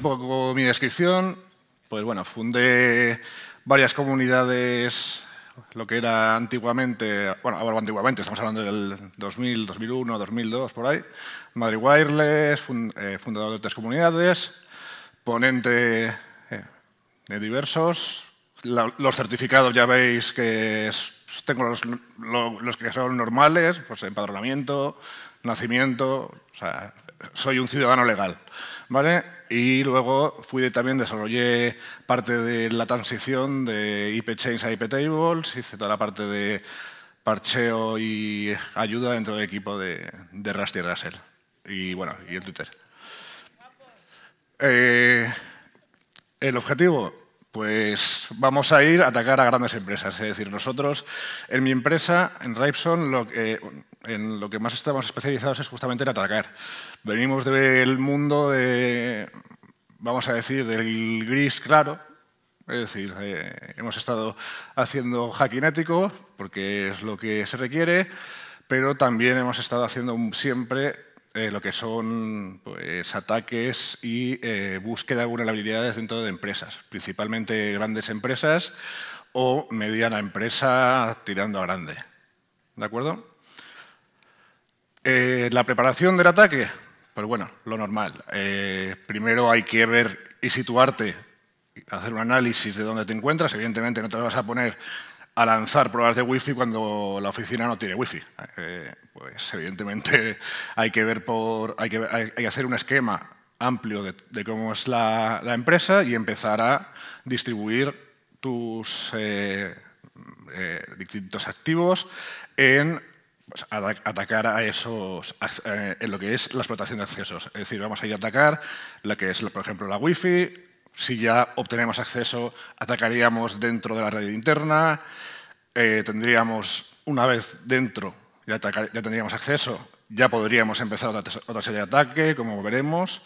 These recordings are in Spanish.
un poco mi descripción. Pues bueno, fundé varias comunidades, lo que era antiguamente, bueno, ahora antiguamente, estamos hablando del 2000, 2001, 2002, por ahí. Madrid Wireless, eh, fundador de otras comunidades, ponente eh, de diversos. los certificados ya veis que tengo los, los que son normales, pues empadronamiento, nacimiento, o sea, soy un ciudadano legal. ¿vale? Y luego fui, también desarrollé parte de la transición de IP Chains a IpTables, hice toda la parte de parcheo y ayuda dentro del equipo de, de Rusty Russell. Y bueno, y el Twitter. Eh, el objetivo, pues vamos a ir a atacar a grandes empresas. Es decir, nosotros, en mi empresa, en Ripson, lo que, en lo que más estamos especializados es justamente en atacar. Venimos del mundo de, vamos a decir, del gris claro, es decir, eh, hemos estado haciendo hackinético, porque es lo que se requiere, pero también hemos estado haciendo siempre eh, lo que son pues, ataques y eh, búsqueda de vulnerabilidades dentro de empresas, principalmente grandes empresas o mediana empresa tirando a grande. ¿De acuerdo? Eh, la preparación del ataque, pues bueno, lo normal. Eh, primero hay que ver y situarte, hacer un análisis de dónde te encuentras. Evidentemente no te vas a poner a lanzar pruebas de wifi cuando la oficina no tiene wifi. Eh, pues evidentemente hay que ver por, hay que, hacer un esquema amplio de, cómo es la, empresa y empezar a distribuir tus distintos activos en pues, atacar a esos, en eh, lo que es la explotación de accesos. Es decir, vamos a ir a atacar la que es, por ejemplo, la Wi-Fi. Si ya obtenemos acceso, atacaríamos dentro de la red interna. Eh, tendríamos, una vez dentro, ya, tendríamos acceso, ya podríamos empezar otra, serie de ataque, como veremos.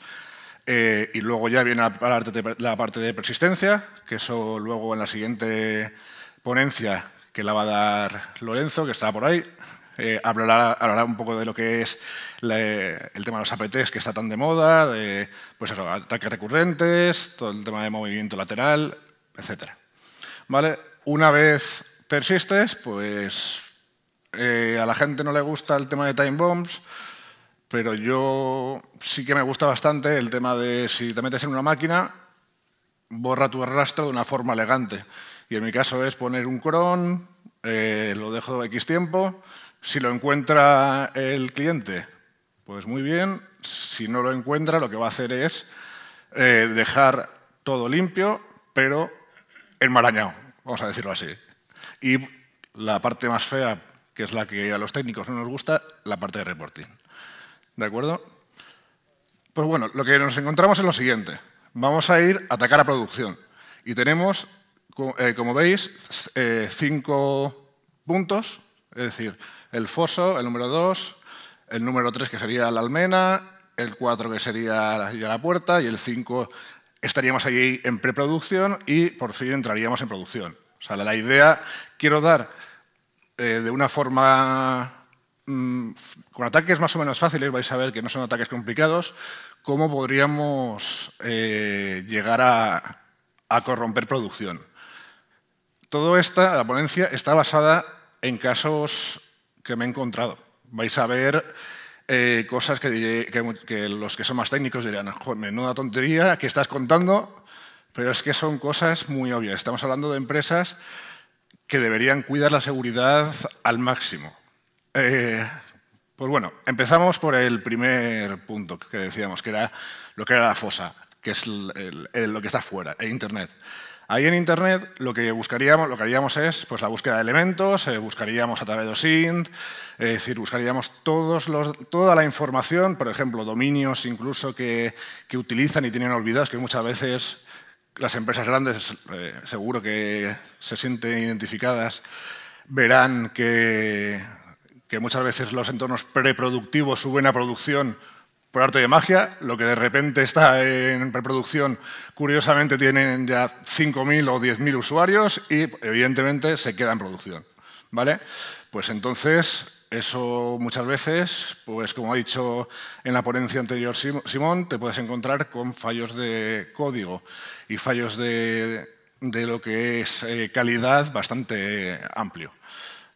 Eh, y luego ya viene la la parte de persistencia, que eso luego en la siguiente ponencia que la va a dar Lorenzo, que está por ahí, eh, hablará, un poco de lo que es el tema de los APTs que está tan de moda, de pues ataques recurrentes, todo el tema de movimiento lateral, etc. ¿Vale? Una vez persistes, pues eh, a la gente no le gusta el tema de time bombs, pero yo sí que me gusta bastante el tema de si te metes en una máquina, borra tu rastro de una forma elegante. Y en mi caso es poner un cron, eh, lo dejo X tiempo, si lo encuentra el cliente, pues muy bien. Si no lo encuentra, lo que va a hacer es eh, dejar todo limpio, pero enmarañado, vamos a decirlo así. Y la parte más fea, que es la que a los técnicos no nos gusta, la parte de reporting. ¿De acuerdo? Pues bueno, lo que nos encontramos es lo siguiente. Vamos a ir a atacar a producción. Y tenemos, eh, como veis, eh, cinco puntos. Es decir, el foso, el número 2, el número 3 que sería la almena, el 4 que sería la, puerta y el 5 estaríamos allí en preproducción y por fin entraríamos en producción. O sea, la, idea quiero dar eh, de una forma mm, con ataques más o menos fáciles, vais a ver que no son ataques complicados, cómo podríamos eh, llegar a, corromper producción. Todo esta, la ponencia, está basada en casos que me he encontrado. Vais a ver eh, cosas que, los que son más técnicos dirán, joder, menuda tontería que estás contando, pero es que son cosas muy obvias. Estamos hablando de empresas que deberían cuidar la seguridad al máximo. Eh, pues bueno, empezamos por el primer punto que decíamos, que era lo que era la fosa, que es lo que está fuera, el Internet. Ahí en Internet lo que buscaríamos, lo que haríamos es pues, la búsqueda de elementos, eh, buscaríamos a través de OSINT, es decir, buscaríamos toda la información, por ejemplo, dominios incluso que, utilizan y tienen olvidados, que muchas veces las empresas grandes eh, seguro que se sienten identificadas, verán que, que muchas veces los entornos preproductivos suben a producción por arte de magia, lo que de repente está en preproducción, curiosamente tienen ya 5.000 o 10.000 usuarios y evidentemente se queda en producción. ¿Vale? Pues entonces, eso muchas veces, pues como ha dicho en la ponencia anterior Simón, te puedes encontrar con fallos de código y fallos de, de lo que es eh, calidad bastante amplio.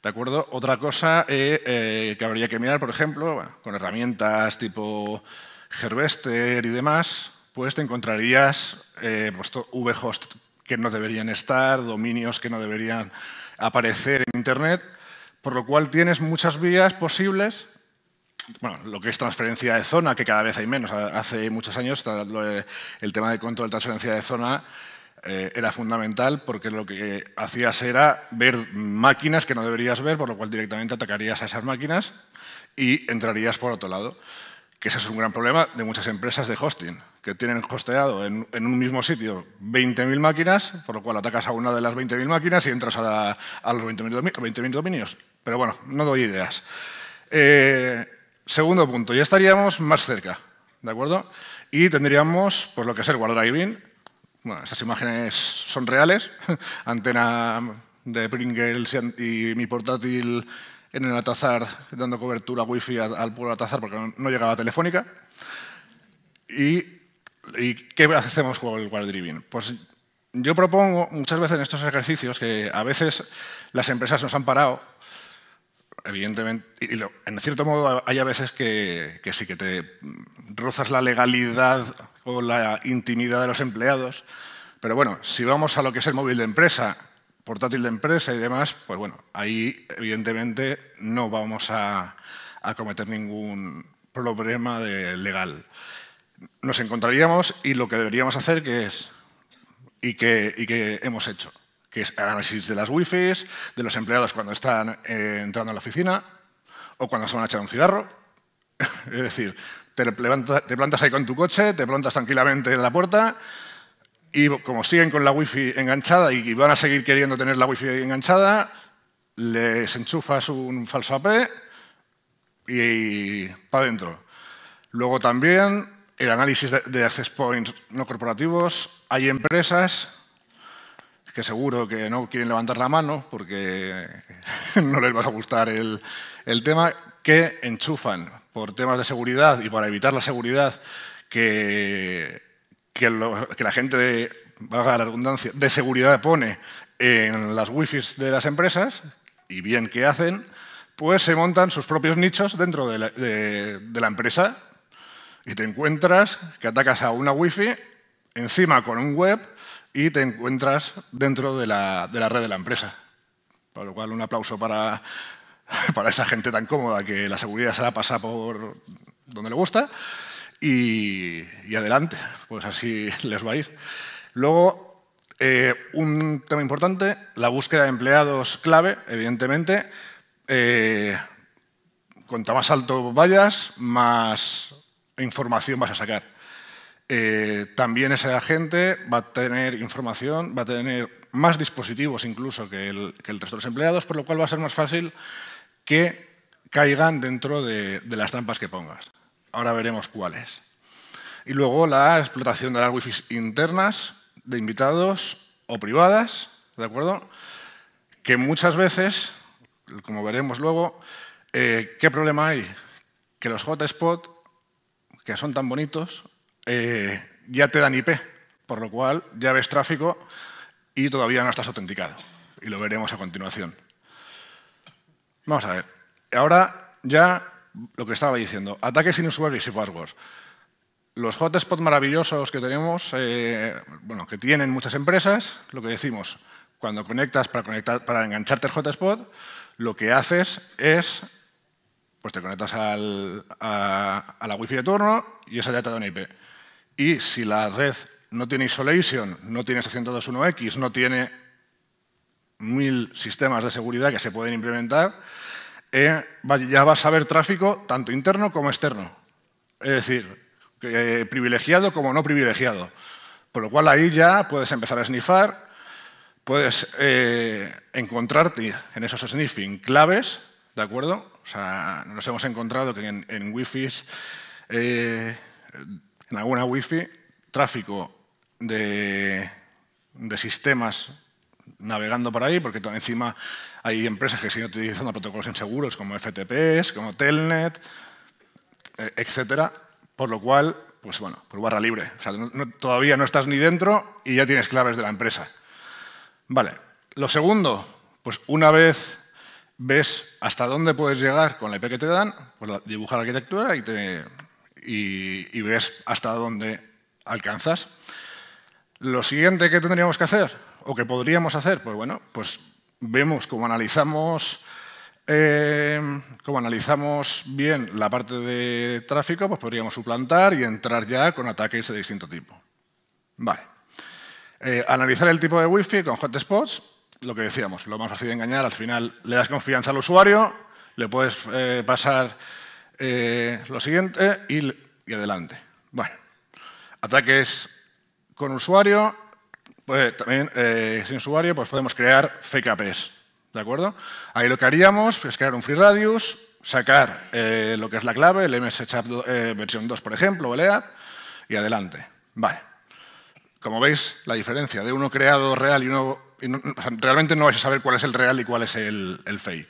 ¿De acuerdo? Otra cosa eh, eh, que habría que mirar, por ejemplo, con herramientas tipo Gervester y demás, pues te encontrarías eh, pues vhost que no deberían estar, dominios que no deberían aparecer en Internet, por lo cual tienes muchas vías posibles. Bueno, lo que es transferencia de zona, que cada vez hay menos. Hace muchos años eh, el tema de control de transferencia de zona eh, era fundamental porque lo que hacías era ver máquinas que no deberías ver, por lo cual directamente atacarías a esas máquinas y entrarías por otro lado. Que ese es un gran problema de muchas empresas de hosting, que tienen hosteado en, un mismo sitio 20.000 máquinas, por lo cual atacas a una de las 20.000 máquinas y entras a, los 20.000 dominios. Pero bueno, no doy ideas. Eh, segundo punto, ya estaríamos más cerca, ¿de acuerdo? Y tendríamos por pues, lo que es el guardar bueno, esas imágenes son reales. Antena de Pringles y mi portátil en el Atazar dando cobertura wifi al pueblo Atazar porque no llegaba telefónica. ¿Y, qué hacemos con el wire-driving? Pues yo propongo muchas veces en estos ejercicios que a veces las empresas nos han parado, evidentemente, y en cierto modo hay a veces que, que sí, que te rozas la legalidad o la intimidad de los empleados. Pero bueno, si vamos a lo que es el móvil de empresa, portátil de empresa y demás, pues bueno, ahí evidentemente no vamos a, cometer ningún problema de legal. Nos encontraríamos y lo que deberíamos hacer que es, y que, que hemos hecho, que es análisis de las wifi, de los empleados cuando están eh, entrando a la oficina o cuando se van a echar un cigarro. es decir, te, te plantas ahí con tu coche, te plantas tranquilamente en la puerta y como siguen con la wifi enganchada y van a seguir queriendo tener la wifi enganchada, les enchufas un falso AP y para adentro. Luego también el análisis de access points no corporativos. Hay empresas que seguro que no quieren levantar la mano porque no les va a gustar el, el tema, que enchufan por temas de seguridad y para evitar la seguridad que, que, la gente, de, la de seguridad pone en las wifi de las empresas, y bien que hacen, pues se montan sus propios nichos dentro de la, empresa y te encuentras que atacas a una wifi encima con un web y te encuentras dentro de la, de la red de la empresa. Por lo cual, un aplauso para, para esa gente tan cómoda que la seguridad se la pasa por donde le gusta y, adelante, pues así les va a ir. Luego, eh, un tema importante, la búsqueda de empleados clave, evidentemente. Eh, cuanta más alto vayas, más información vas a sacar. Eh, también esa agente va a tener información, va a tener más dispositivos incluso que el, que el resto de los empleados, por lo cual va a ser más fácil que caigan dentro de, las trampas que pongas. Ahora veremos cuáles. Y luego la explotación de las wifi internas, de invitados o privadas, ¿de acuerdo? Que muchas veces, como veremos luego, eh, ¿qué problema hay? Que los hotspots, que son tan bonitos, eh, ya te dan IP, por lo cual ya ves tráfico y todavía no estás autenticado. Y lo veremos a continuación. Vamos a ver. Ahora ya lo que estaba diciendo, ataques inusuales y passwords. Los hotspots maravillosos que tenemos, eh, bueno, que tienen muchas empresas, lo que decimos, cuando conectas para, conectar, para engancharte el hotspot, lo que haces es, pues te conectas a, la la fi de turno y esa ya te da una IP. Y si la red no tiene isolation, no tiene 602.1x, no tiene mil sistemas de seguridad que se pueden implementar, eh, ya vas a ver tráfico tanto interno como externo. Es decir, eh, privilegiado como no privilegiado. Por lo cual ahí ya puedes empezar a snifar, puedes eh, encontrarte en esos sniffing claves, ¿de acuerdo? O sea, nos hemos encontrado que en, Wi-Fi, en alguna Wi-Fi, tráfico de, de sistemas navegando por ahí, porque encima hay empresas que siguen utilizando protocolos inseguros como FTPs, como Telnet, e, etcétera, por lo cual, pues bueno, por barra libre. todavía no estás ni dentro y ya tienes claves de la empresa. Vale. Lo segundo, pues una vez ves hasta dónde puedes llegar con la IP que te dan, pues dibuja la arquitectura y, y ves hasta dónde alcanzas. Lo siguiente que tendríamos que hacer, o que podríamos hacer? Pues bueno, pues vemos cómo analizamos, eh, analizamos bien la parte de tráfico, pues podríamos suplantar y entrar ya con ataques de distinto tipo. Vale. Eh, analizar el tipo de Wi-Fi con hotspots, lo que decíamos, lo más fácil de engañar, al final le das confianza al usuario, le puedes eh, pasar eh, lo siguiente y, y adelante. Bueno, ataques con usuario, pues, eh, también eh, sin usuario, pues podemos crear fake APs. ¿De acuerdo? Ahí lo que haríamos es crear un free radius, sacar eh, lo que es la clave, el mschap versión 2, por ejemplo, o el EAP, y adelante. Vale. Como veis, la diferencia de uno creado real y uno... realmente no vais a saber cuál es el real y cuál es el, el fake.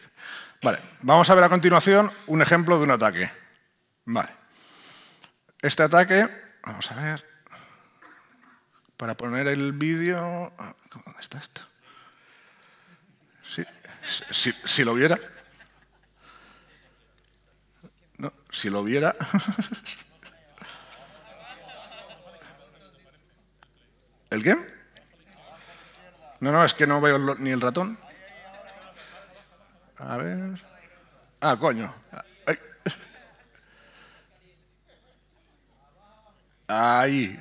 Vale, vamos a ver a continuación un ejemplo de un ataque. Vale. Este ataque, vamos a ver, para poner el vídeo... Ah, ¿Cómo está esto? Sí, si, si, lo viera... No, si lo viera... ¿El qué? No, no, es que no veo ni el ratón. A ver... Ah, coño. Ay. Ahí.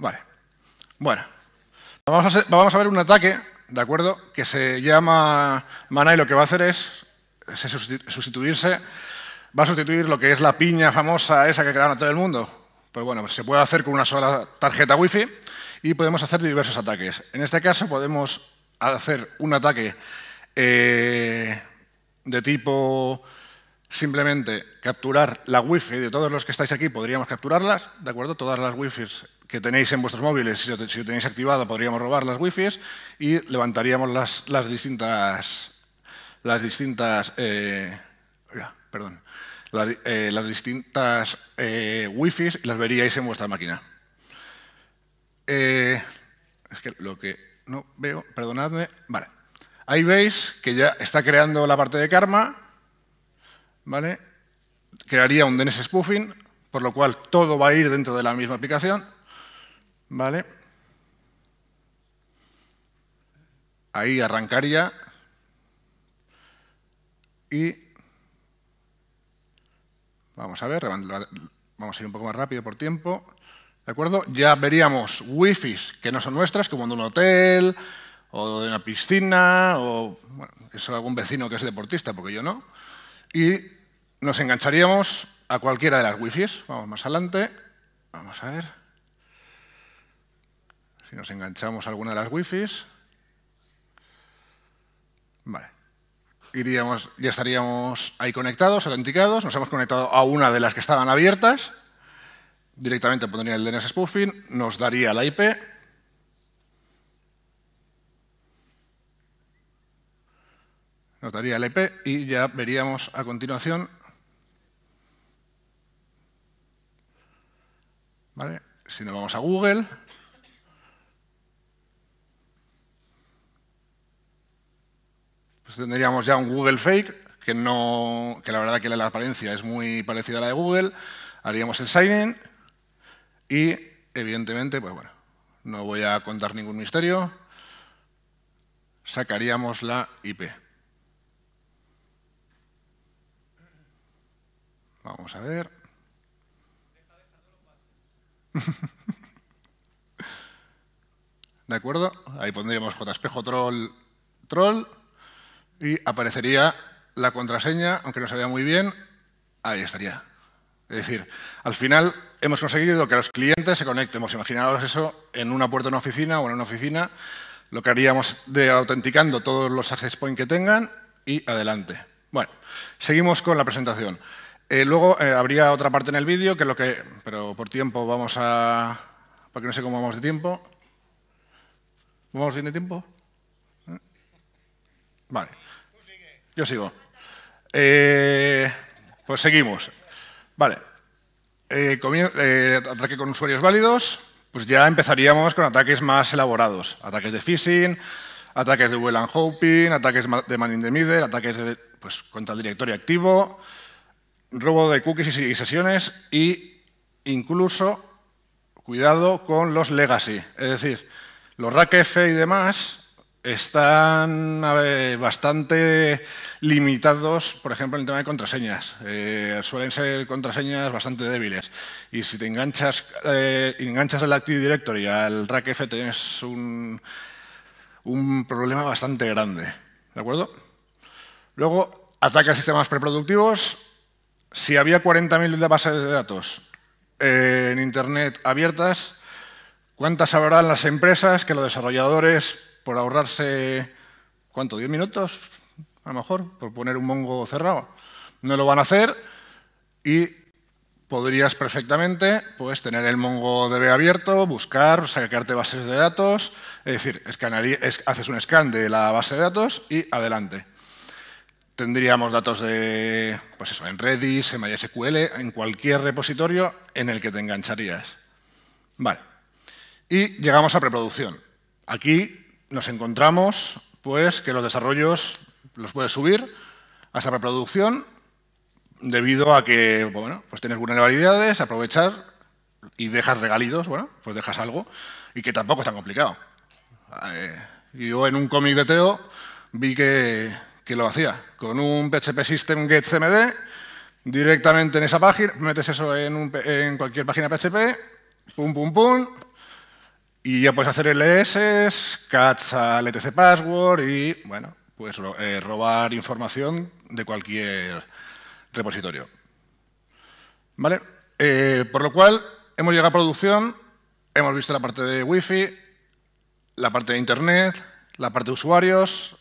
Vale. Bueno, vamos a, ver un ataque, ¿de acuerdo? Que se llama Mana y lo que va a hacer es, sustituirse, va a sustituir lo que es la piña famosa esa que crearon a todo el mundo. Pues bueno, pues se puede hacer con una sola tarjeta Wi-Fi y podemos hacer diversos ataques. En este caso podemos hacer un ataque eh, de tipo simplemente capturar la wifi de todos los que estáis aquí, podríamos capturarlas, ¿de acuerdo? Todas las wifi que tenéis en vuestros móviles, si lo, tenéis activado, podríamos robar las wifi y levantaríamos las, distintas, las distintas, eh, eh, las, distintas eh, wifi y las veríais en vuestra máquina. es que lo que no veo, perdonadme, vale. Ahí veis que ya está creando la parte de karma, ¿vale? Crearía un DNS spoofing, por lo cual todo va a ir dentro de la misma aplicación ¿Vale? Ahí arrancaría. Y vamos a ver, vamos a ir un poco más rápido por tiempo. ¿De acuerdo? Ya veríamos wifi que no son nuestras, como de un hotel, o de una piscina, o bueno, algún vecino que es deportista, porque yo no. Y nos engancharíamos a cualquiera de las wifis. Vamos más adelante. Vamos a ver. Si nos enganchamos a alguna de las wifis, vale. Iríamos, ya estaríamos ahí conectados, autenticados, nos hemos conectado a una de las que estaban abiertas, directamente pondría el DNS spoofing, nos daría la IP, nos daría la IP y ya veríamos a continuación ¿vale? si nos vamos a Google, tendríamos ya un Google Fake, que, no, la verdad que la, apariencia es muy parecida a la de Google. Haríamos el signing y, evidentemente, pues bueno, no voy a contar ningún misterio, sacaríamos la IP. Vamos a ver. ¿De acuerdo? Ahí pondríamos espejo troll, troll y aparecería la contraseña, aunque no se vea muy bien, ahí estaría. Es decir, al final hemos conseguido que los clientes se conecten. Hemos imaginado eso en una puerta de una oficina o en una oficina, lo que haríamos de autenticando todos los access point que tengan y adelante. Bueno, seguimos con la presentación. Eh, luego eh, habría otra parte en el vídeo, que es lo que, pero por tiempo vamos a, porque no sé cómo vamos de tiempo. ¿Vamos bien de tiempo? ¿Eh? Vale. Yo sigo. Eh, pues seguimos. Vale. Eh, eh, ataque con usuarios válidos. Pues ya empezaríamos con ataques más elaborados. Ataques de phishing, ataques de Well and Hoping, ataques de Man in the Middle, ataques de, pues, contra el directorio activo, robo de cookies y sesiones y incluso cuidado con los legacy. Es decir, los rack F y demás están bastante limitados, por ejemplo, en el tema de contraseñas. Eh, suelen ser contraseñas bastante débiles. Y si te enganchas, eh, al enganchas Active Directory al F tienes un, un problema bastante grande. ¿De acuerdo? Luego, ataque a sistemas preproductivos. Si había 40.000 bases de datos eh, en Internet abiertas, ¿cuántas habrán las empresas que los desarrolladores por ahorrarse, ¿cuánto? ¿10 minutos? A lo mejor, por poner un mongo cerrado. No lo van a hacer y podrías perfectamente pues, tener el mongo MongoDB abierto, buscar, sacarte bases de datos, es decir, es, haces un scan de la base de datos y adelante. Tendríamos datos de, pues eso, en Redis, en MySQL, en cualquier repositorio en el que te engancharías. Vale. Y llegamos a preproducción. Aquí nos encontramos pues, que los desarrollos los puedes subir hasta reproducción debido a que bueno, pues tienes vulnerabilidades, aprovechar y dejas regalitos, bueno, pues dejas algo, y que tampoco es tan complicado. Eh, yo en un cómic de Teo vi que, lo hacía, con un PHP System Get CMD, directamente en esa página, metes eso en, un, en cualquier página PHP, pum, pum, pum, y ya puedes hacer LS, catch al etc password y, bueno, pues eh, robar información de cualquier repositorio. ¿Vale? Eh, por lo cual, hemos llegado a producción, hemos visto la parte de Wi-Fi, la parte de Internet, la parte de usuarios,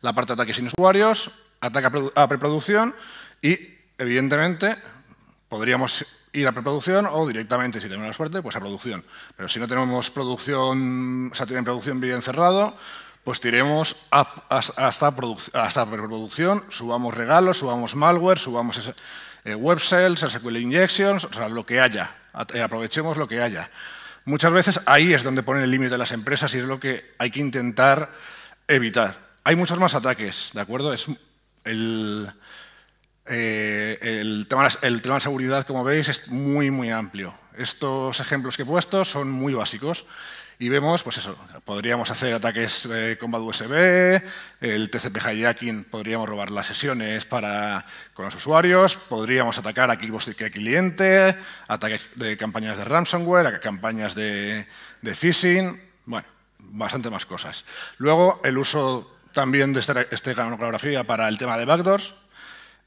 la parte de ataques sin usuarios, ataque a preproducción y, evidentemente, podríamos y la preproducción o directamente, si tenemos la suerte, pues a producción. Pero si no tenemos producción, o sea, tienen producción bien cerrado, pues tiremos hasta, hasta preproducción, subamos regalos, subamos malware, subamos eh, web sales, SQL injections, o sea, lo que haya. Eh, aprovechemos lo que haya. Muchas veces ahí es donde ponen el límite las empresas y es lo que hay que intentar evitar. Hay muchos más ataques, ¿de acuerdo? Es el, el, eh, tema, el tema de seguridad, como veis, es muy, muy amplio. Estos ejemplos que he puesto son muy básicos y vemos, pues eso, podríamos hacer ataques eh, con BAD USB, el TCP hijacking, podríamos robar las sesiones para, con los usuarios, podríamos atacar a equipos de cliente, ataques de campañas de ransomware, campañas de, phishing, bueno, bastante más cosas. Luego, el uso también de esta, esteganografía para el tema de backdoors,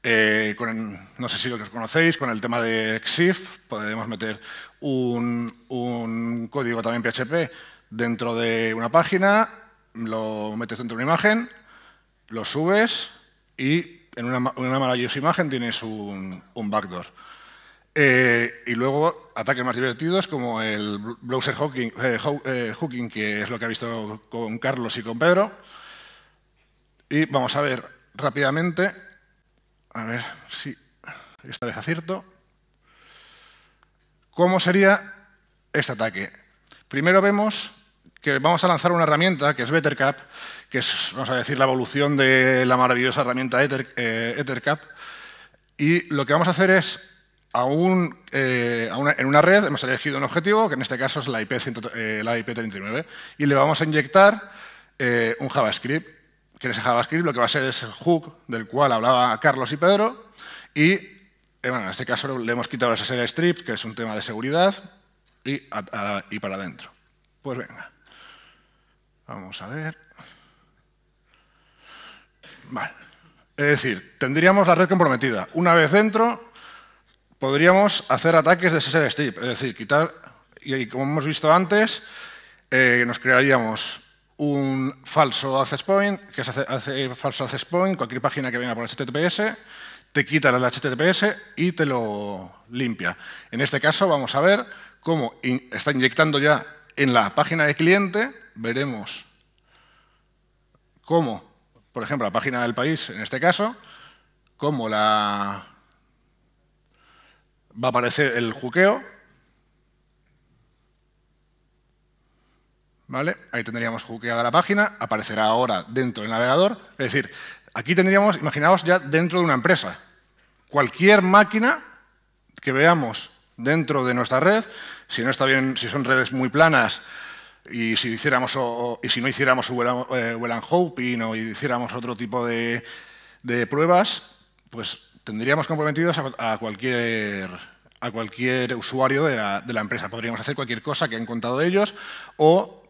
eh, con, no sé si os conocéis, con el tema de XIF podemos meter un, código también PHP dentro de una página, lo metes dentro de una imagen, lo subes y en una, mala maravillosa imagen tienes un, backdoor. Eh, y luego ataques más divertidos como el browser hooking, eh, hooking, que es lo que ha visto con Carlos y con Pedro. Y vamos a ver rápidamente a ver si esta vez acierto. ¿Cómo sería este ataque? Primero vemos que vamos a lanzar una herramienta que es BetterCap, que es, vamos a decir, la evolución de la maravillosa herramienta eh, EtherCap. Y lo que vamos a hacer es, eh, en una red hemos elegido un objetivo, que en este caso es la, IP eh, la IP39, y le vamos a inyectar un JavaScript que en JavaScript lo que va a ser es el hook del cual hablaba Carlos y Pedro y eh, bueno, en este caso le hemos quitado esa serie strip, que es un tema de seguridad, y, y para adentro. Pues venga, vamos a ver. Vale. Es decir, tendríamos la red comprometida. Una vez dentro, podríamos hacer ataques de SSL strip, es decir, quitar, y como hemos visto antes, eh, nos crearíamos un falso access point, que es hace falso access point, cualquier página que venga por HTTPS, te quita el HTTPS y te lo limpia. En este caso vamos a ver cómo está inyectando ya en la página de cliente, veremos cómo, por ejemplo, la página del país, en este caso, cómo la... va a aparecer el juqueo, Ahí tendríamos jugueteada la página, aparecerá ahora dentro del navegador. Es decir, aquí tendríamos, imaginaos ya dentro de una empresa. Cualquier máquina que veamos dentro de nuestra red, si no está bien, si son redes muy planas y si, hiciéramos y si no hiciéramos eh, well and hoping o hiciéramos otro tipo de, pruebas, pues tendríamos comprometidos a, cualquier a cualquier usuario de la, de la, empresa. Podríamos hacer cualquier cosa que han contado ellos o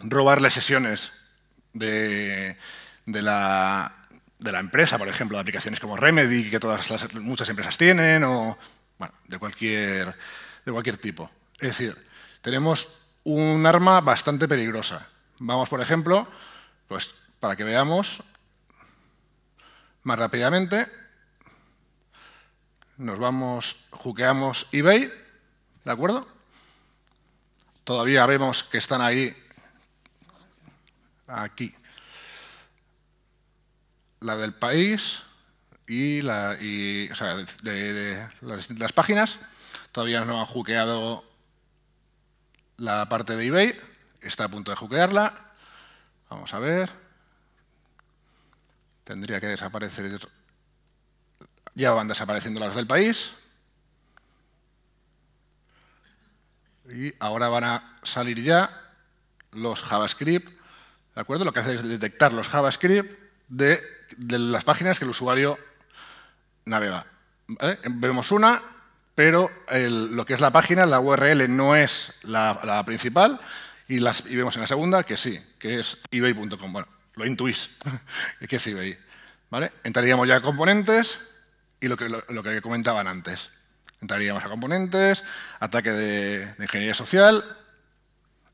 robar las sesiones de, la, empresa, por ejemplo, de aplicaciones como Remedy, que todas las, muchas empresas tienen, o bueno, de cualquier, de cualquier tipo. Es decir, tenemos un arma bastante peligrosa. Vamos, por ejemplo, pues para que veamos más rápidamente, nos vamos, juqueamos eBay, ¿de acuerdo? Todavía vemos que están ahí aquí. La del país y, la, de, las distintas páginas. Todavía no han juqueado la parte de eBay. Está a punto de juquearla. Vamos a ver. Tendría que desaparecer. Ya van desapareciendo las del país. Y ahora van a salir ya los JavaScript lo que hace es detectar los JavaScript de, las páginas que el usuario navega. ¿Eh? Vemos una, pero lo que es la página, la URL no es la, principal y, las, vemos en la segunda que sí, que es ebay.com. Bueno, lo intuís, que es ebay. ¿Vale? Entraríamos ya a componentes y lo que, lo, que comentaban antes. Entraríamos a componentes, ataque de ingeniería social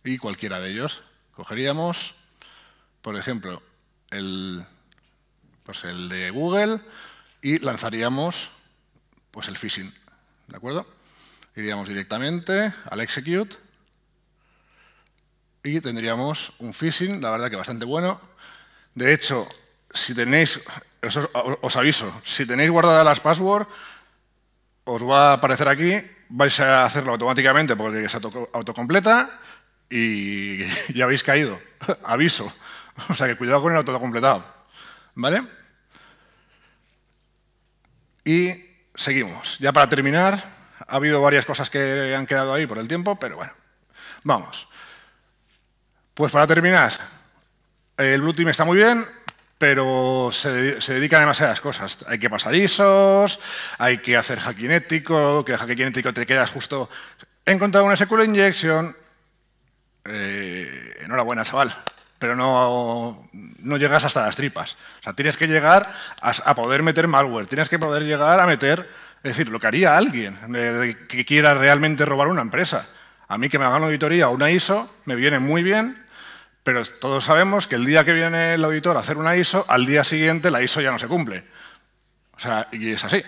y cualquiera de ellos. Cogeríamos por ejemplo, el, pues el de Google y lanzaríamos pues el phishing. ¿De acuerdo? Iríamos directamente al execute y tendríamos un phishing, la verdad que bastante bueno. De hecho, si tenéis, os aviso, si tenéis guardadas las passwords, os va a aparecer aquí, vais a hacerlo automáticamente porque se autocompleta y ya habéis caído. aviso. O sea que cuidado con el auto-completado. ¿Vale? Y seguimos. Ya para terminar, ha habido varias cosas que han quedado ahí por el tiempo, pero bueno, vamos. Pues para terminar, el Blue Team está muy bien, pero se, se, dedica a demasiadas cosas. Hay que pasar ISOs, hay que hacer hackinético, que el hacking te quedas justo... He encontrado una SQL injection. Eh, enhorabuena, chaval pero no, no llegas hasta las tripas. O sea, tienes que llegar a, poder meter malware, tienes que poder llegar a meter, es decir, lo que haría alguien que quiera realmente robar una empresa. A mí que me hagan una auditoría o una ISO me viene muy bien, pero todos sabemos que el día que viene el auditor a hacer una ISO, al día siguiente la ISO ya no se cumple. O sea, y es así.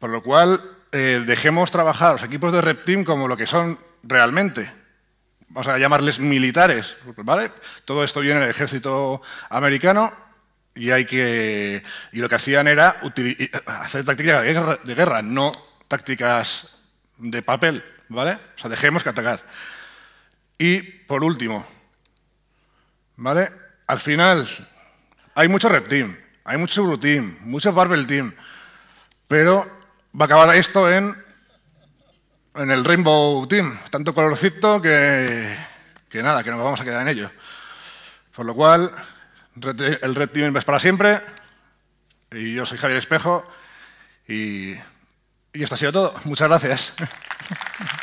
Por lo cual, eh, dejemos trabajar los equipos de team como lo que son realmente vamos a llamarles militares, ¿vale? Todo esto viene del ejército americano y hay que y lo que hacían era eh, hacer tácticas de guerra, no tácticas de papel, ¿vale? O sea, dejemos que atacar. Y por último, ¿vale? Al final hay mucho rep team, hay mucho blue mucho barbell team, pero va a acabar esto en en el Rainbow Team. Tanto colorcito que, que nada, que nos vamos a quedar en ello. Por lo cual, el Red Team es para siempre. Y yo soy Javier Espejo. Y, y esto ha sido todo. Muchas gracias.